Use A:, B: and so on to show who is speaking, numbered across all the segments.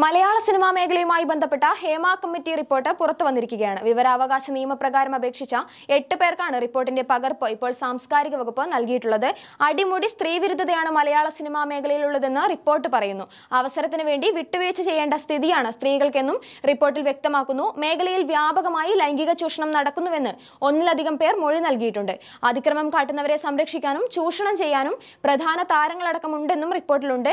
A: മലയാള സിനിമാ മേഖലയുമായി ബന്ധപ്പെട്ട ഹേമ കമ്മിറ്റി റിപ്പോർട്ട് പുറത്തു വന്നിരിക്കുകയാണ് വിവരാവകാശ നിയമപ്രകാരം അപേക്ഷിച്ച എട്ട് പേർക്കാണ് റിപ്പോർട്ടിന്റെ പകർപ്പ് ഇപ്പോൾ സാംസ്കാരിക വകുപ്പ് നൽകിയിട്ടുള്ളത് അടിമുടി സ്ത്രീവിരുദ്ധതയാണ് മലയാള സിനിമാ മേഖലയിലുള്ളതെന്ന് റിപ്പോർട്ട് പറയുന്നു അവസരത്തിന് വേണ്ടി വിട്ടുവീഴ്ച ചെയ്യേണ്ട സ്ഥിതിയാണ് സ്ത്രീകൾക്കെന്നും റിപ്പോർട്ടിൽ വ്യക്തമാക്കുന്നു മേഖലയിൽ വ്യാപകമായി ലൈംഗിക ചൂഷണം നടക്കുന്നുവെന്ന് ഒന്നിലധികം പേർ മൊഴി നൽകിയിട്ടുണ്ട് അതിക്രമം കാട്ടുന്നവരെ സംരക്ഷിക്കാനും ചൂഷണം ചെയ്യാനും പ്രധാന താരങ്ങളടക്കമുണ്ടെന്നും റിപ്പോർട്ടിലുണ്ട്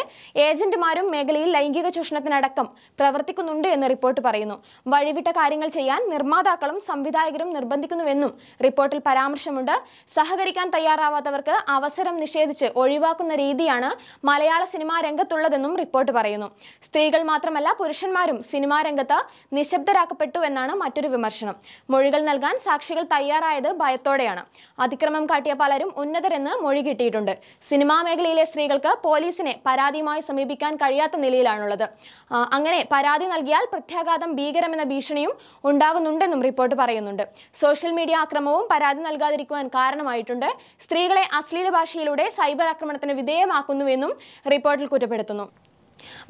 A: ഏജന്റുമാരും മേഖലയിൽ ലൈംഗിക ചൂഷണത്തിനടക്കം അടക്കം പ്രവർത്തിക്കുന്നുണ്ട് എന്ന് റിപ്പോർട്ട് പറയുന്നു വഴിവിട്ട കാര്യങ്ങൾ ചെയ്യാൻ നിർമ്മാതാക്കളും സംവിധായകരും നിർബന്ധിക്കുന്നുവെന്നും റിപ്പോർട്ടിൽ പരാമർശമുണ്ട് സഹകരിക്കാൻ തയ്യാറാവാത്തവർക്ക് അവസരം നിഷേധിച്ച് ഒഴിവാക്കുന്ന രീതിയാണ് മലയാള സിനിമാ രംഗത്തുള്ളതെന്നും റിപ്പോർട്ട് പറയുന്നു സ്ത്രീകൾ മാത്രമല്ല പുരുഷന്മാരും സിനിമാ രംഗത്ത് നിശബ്ദരാക്കപ്പെട്ടു എന്നാണ് മറ്റൊരു വിമർശനം മൊഴികൾ നൽകാൻ സാക്ഷികൾ തയ്യാറായത് ഭയത്തോടെയാണ് അതിക്രമം കാട്ടിയ പലരും ഉന്നതരെന്ന് മൊഴി കിട്ടിയിട്ടുണ്ട് സിനിമാ മേഖലയിലെ സ്ത്രീകൾക്ക് പോലീസിനെ പരാതിയുമായി സമീപിക്കാൻ കഴിയാത്ത നിലയിലാണുള്ളത് അങ്ങനെ പരാതി നൽകിയാൽ പ്രത്യാഘാതം ഭീകരമെന്ന ഭീഷണിയും ഉണ്ടാവുന്നുണ്ടെന്നും റിപ്പോർട്ട് പറയുന്നുണ്ട് സോഷ്യൽ മീഡിയ ആക്രമവും പരാതി നൽകാതിരിക്കുവാൻ കാരണമായിട്ടുണ്ട് സ്ത്രീകളെ അശ്ലീല ഭാഷയിലൂടെ സൈബർ ആക്രമണത്തിന് വിധേയമാക്കുന്നുവെന്നും റിപ്പോർട്ടിൽ കുറ്റപ്പെടുത്തുന്നു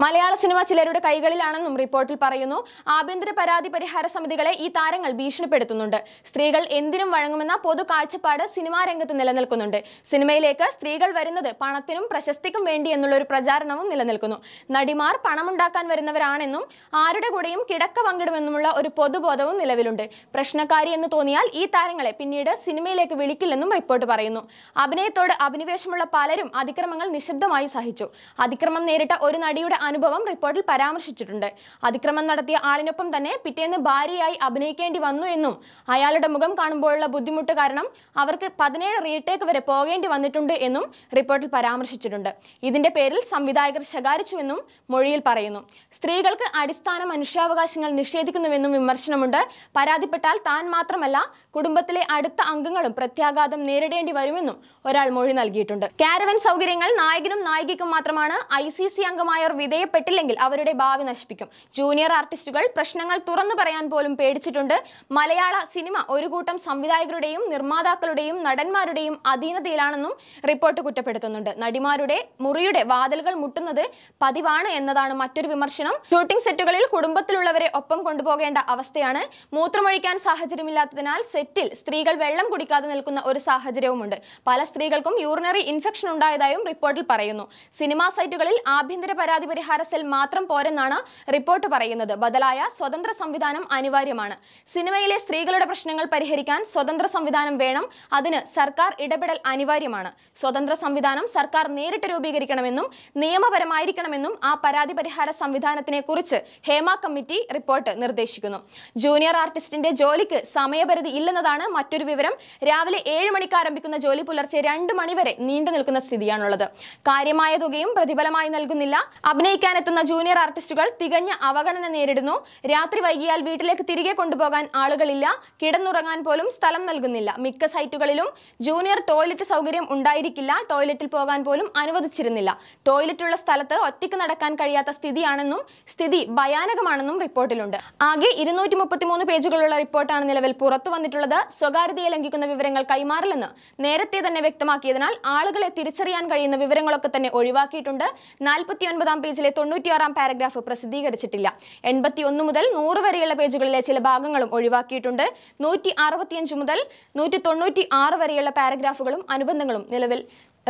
A: മലയാള സിനിമ ചിലരുടെ കൈകളിലാണെന്നും റിപ്പോർട്ടിൽ പറയുന്നു ആഭ്യന്തര പരാതി പരിഹാര സമിതികളെ ഈ താരങ്ങൾ ഭീഷണിപ്പെടുത്തുന്നുണ്ട് സ്ത്രീകൾ എന്തിനും വഴങ്ങുമെന്ന പൊതു കാഴ്ചപ്പാട് സിനിമാ രംഗത്ത് നിലനിൽക്കുന്നുണ്ട് സിനിമയിലേക്ക് സ്ത്രീകൾ വരുന്നത് പണത്തിനും പ്രശസ്തിക്കും വേണ്ടി എന്നുള്ള ഒരു പ്രചാരണവും നിലനിൽക്കുന്നു നടിമാർ പണമുണ്ടാക്കാൻ വരുന്നവരാണെന്നും ആരുടെ കൂടെയും കിടക്ക പങ്കിടുമെന്നുമുള്ള ഒരു പൊതുബോധവും നിലവിലുണ്ട് പ്രശ്നക്കാരി എന്ന് തോന്നിയാൽ ഈ താരങ്ങളെ പിന്നീട് സിനിമയിലേക്ക് വിളിക്കില്ലെന്നും റിപ്പോർട്ട് പറയുന്നു അഭിനയത്തോട് അഭിനിവേശമുള്ള പലരും അതിക്രമങ്ങൾ നിശബ്ദമായി സഹിച്ചു അതിക്രമം നേരിട്ട ഒരു നടി നടിയുടെ അനുഭവം റിപ്പോർട്ടിൽ പരാമർശിച്ചിട്ടുണ്ട് അതിക്രമം നടത്തിയ ആളിനൊപ്പം തന്നെ പിറ്റേന്ന് ഭാര്യയായി അഭിനയിക്കേണ്ടി വന്നു എന്നും അയാളുടെ മുഖം കാണുമ്പോഴുള്ള ബുദ്ധിമുട്ട് കാരണം അവർക്ക് പതിനേഴ് റീടേക്ക് വരെ പോകേണ്ടി വന്നിട്ടുണ്ട് എന്നും റിപ്പോർട്ടിൽ പരാമർശിച്ചിട്ടുണ്ട് ഇതിന്റെ പേരിൽ സംവിധായകർ ശകാരിച്ചുവെന്നും മൊഴിയിൽ പറയുന്നു സ്ത്രീകൾക്ക് അടിസ്ഥാന മനുഷ്യാവകാശങ്ങൾ നിഷേധിക്കുന്നുവെന്നും വിമർശനമുണ്ട് പരാതിപ്പെട്ടാൽ താൻ മാത്രമല്ല കുടുംബത്തിലെ അടുത്ത അംഗങ്ങളും പ്രത്യാഘാതം നേരിടേണ്ടി വരുമെന്നും ഒരാൾ മൊഴി നൽകിയിട്ടുണ്ട് കാരവൻ സൗകര്യങ്ങൾ നായകനും നായികയ്ക്കും മാത്രമാണ് ഐ അംഗമായ വിധേയപ്പെട്ടില്ലെങ്കിൽ അവരുടെ ഭാവി നശിപ്പിക്കും ജൂനിയർ ആർട്ടിസ്റ്റുകൾ പ്രശ്നങ്ങൾ തുറന്നു പറയാൻ പോലും പേടിച്ചിട്ടുണ്ട് മലയാള സിനിമ ഒരു കൂട്ടം സംവിധായകരുടെയും നിർമ്മാതാക്കളുടെയും നടന്മാരുടെയും അധീനതയിലാണെന്നും റിപ്പോർട്ട് കുറ്റപ്പെടുത്തുന്നുണ്ട് നടിമാരുടെ മുറിയുടെ വാതിലുകൾ മുട്ടുന്നത് പതിവാണ് എന്നതാണ് മറ്റൊരു വിമർശനം ഷൂട്ടിംഗ് സെറ്റുകളിൽ കുടുംബത്തിലുള്ളവരെ ഒപ്പം കൊണ്ടുപോകേണ്ട അവസ്ഥയാണ് മൂത്രമൊഴിക്കാൻ സാഹചര്യമില്ലാത്തതിനാൽ സെറ്റിൽ സ്ത്രീകൾ വെള്ളം കുടിക്കാതെ നിൽക്കുന്ന ഒരു സാഹചര്യവുമുണ്ട് പല സ്ത്രീകൾക്കും യൂറിനറി ഇൻഫെക്ഷൻ ഉണ്ടായതായും റിപ്പോർട്ടിൽ പറയുന്നു സിനിമാ സൈറ്റുകളിൽ ആഭ്യന്തര പരാതി പരാതി പരിഹാര സെൽ മാത്രം പോരെന്നാണ് റിപ്പോർട്ട് പറയുന്നത് ബദലായ സ്വതന്ത്ര സംവിധാനം അനിവാര്യമാണ് സിനിമയിലെ സ്ത്രീകളുടെ പ്രശ്നങ്ങൾ പരിഹരിക്കാൻ സ്വതന്ത്ര സംവിധാനം വേണം അതിന് സർക്കാർ ഇടപെടൽ അനിവാര്യമാണ് സ്വതന്ത്ര സംവിധാനം സർക്കാർ നേരിട്ട് രൂപീകരിക്കണമെന്നും നിയമപരമായിരിക്കണമെന്നും ആ പരാതി പരിഹാര സംവിധാനത്തിനെ കുറിച്ച് ഹേമ കമ്മിറ്റി റിപ്പോർട്ട് നിർദ്ദേശിക്കുന്നു ജൂനിയർ ആർട്ടിസ്റ്റിന്റെ ജോലിക്ക് സമയപരിധി ഇല്ലെന്നതാണ് മറ്റൊരു വിവരം രാവിലെ ഏഴ് മണിക്ക് ആരംഭിക്കുന്ന ജോലി പുലർച്ചെ രണ്ട് മണിവരെ നീണ്ടു നിൽക്കുന്ന സ്ഥിതിയാണുള്ളത് കാര്യമായ തുകയും പ്രതിഫലമായി നൽകുന്നില്ല അഭിനയിക്കാനെത്തുന്ന ജൂനിയർ ആർട്ടിസ്റ്റുകൾ തികഞ്ഞ അവഗണന നേരിടുന്നു രാത്രി വൈകിയാൽ വീട്ടിലേക്ക് തിരികെ കൊണ്ടുപോകാൻ ആളുകളില്ല കിടന്നുറങ്ങാൻ പോലും സ്ഥലം നൽകുന്നില്ല മിക്ക സൈറ്റുകളിലും ജൂനിയർ ടോയ്ലറ്റ് സൗകര്യം ഉണ്ടായിരിക്കില്ല ടോയ്ലറ്റിൽ പോകാൻ പോലും അനുവദിച്ചിരുന്നില്ല ടോയ്ലറ്റുള്ള സ്ഥലത്ത് ഒറ്റയ്ക്ക് നടക്കാൻ കഴിയാത്ത സ്ഥിതിയാണെന്നും സ്ഥിതി ഭയാനകമാണെന്നും റിപ്പോർട്ടിലുണ്ട് ആകെ ഇരുന്നൂറ്റി മൂന്ന് പേജുകളുള്ള റിപ്പോർട്ടാണ് നിലവിൽ പുറത്തു വന്നിട്ടുള്ളത് സ്വകാര്യതയെ ലംഘിക്കുന്ന വിവരങ്ങൾ കൈമാറില്ലെന്ന് നേരത്തെ തന്നെ വ്യക്തമാക്കിയതിനാൽ ആളുകളെ തിരിച്ചറിയാൻ കഴിയുന്ന വിവരങ്ങളൊക്കെ തന്നെ ഒഴിവാക്കിയിട്ടുണ്ട് നാൽപ്പത്തി ഒൻപതാം പേജിലെ തൊണ്ണൂറ്റിയാറാം പാരഗ്രാഫ് പ്രസിദ്ധീകരിച്ചിട്ടില്ല എൺപത്തിയൊന്ന് മുതൽ നൂറ് വരെയുള്ള പേജുകളിലെ ചില ഭാഗങ്ങളും ഒഴിവാക്കിയിട്ടുണ്ട് നൂറ്റി അറുപത്തിയഞ്ച് മുതൽ നൂറ്റി തൊണ്ണൂറ്റി ആറ് വരെയുള്ള പാരഗ്രാഫുകളും അനുബന്ധങ്ങളും നിലവിൽ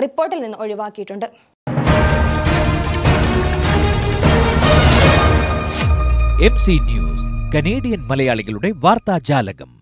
A: റിപ്പോർട്ടിൽ നിന്ന് ഒഴിവാക്കിയിട്ടുണ്ട് എം സി ന്യൂസ് കനേഡിയൻ മലയാളികളുടെ വാർത്താജാലകം